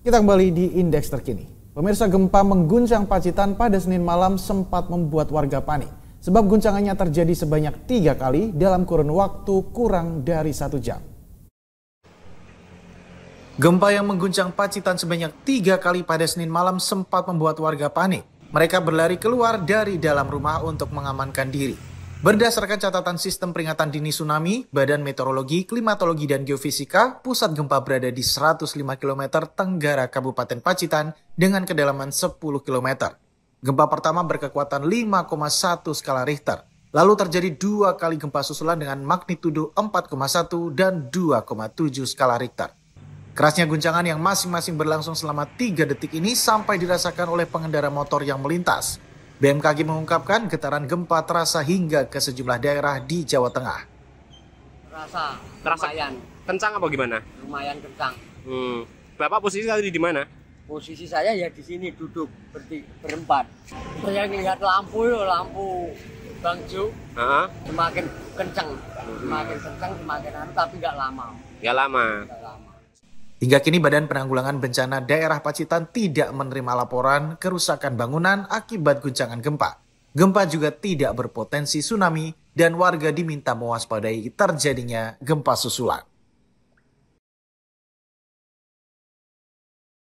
Kita kembali di indeks terkini. Pemirsa gempa mengguncang Pacitan pada Senin malam sempat membuat warga panik. Sebab guncangannya terjadi sebanyak tiga kali dalam kurun waktu kurang dari satu jam. Gempa yang mengguncang Pacitan sebanyak tiga kali pada Senin malam sempat membuat warga panik. Mereka berlari keluar dari dalam rumah untuk mengamankan diri. Berdasarkan catatan sistem peringatan dini tsunami, Badan Meteorologi, Klimatologi, dan Geofisika, pusat gempa berada di 105 km tenggara Kabupaten Pacitan dengan kedalaman 10 km. Gempa pertama berkekuatan 5,1 skala Richter. Lalu terjadi dua kali gempa susulan dengan magnitudo 4,1 dan 2,7 skala Richter. Kerasnya guncangan yang masing-masing berlangsung selama 3 detik ini sampai dirasakan oleh pengendara motor yang melintas. BMKG mengungkapkan getaran gempa terasa hingga ke sejumlah daerah di Jawa Tengah. Terasa, terasa lumayan. Kencang apa gimana? Lumayan kencang. Hmm. Bapak posisi tadi di mana? Posisi saya ya di sini duduk berti, berempat. Saya lihat lampu, lampu bangju uh-huh. semakin kencang, semakin kencang, semakin anu, tapi nggak lama. Nggak lama. Nggak lama. Hingga kini Badan Penanggulangan Bencana Daerah Pacitan tidak menerima laporan kerusakan bangunan akibat guncangan gempa. Gempa juga tidak berpotensi tsunami dan warga diminta mewaspadai terjadinya gempa susulan.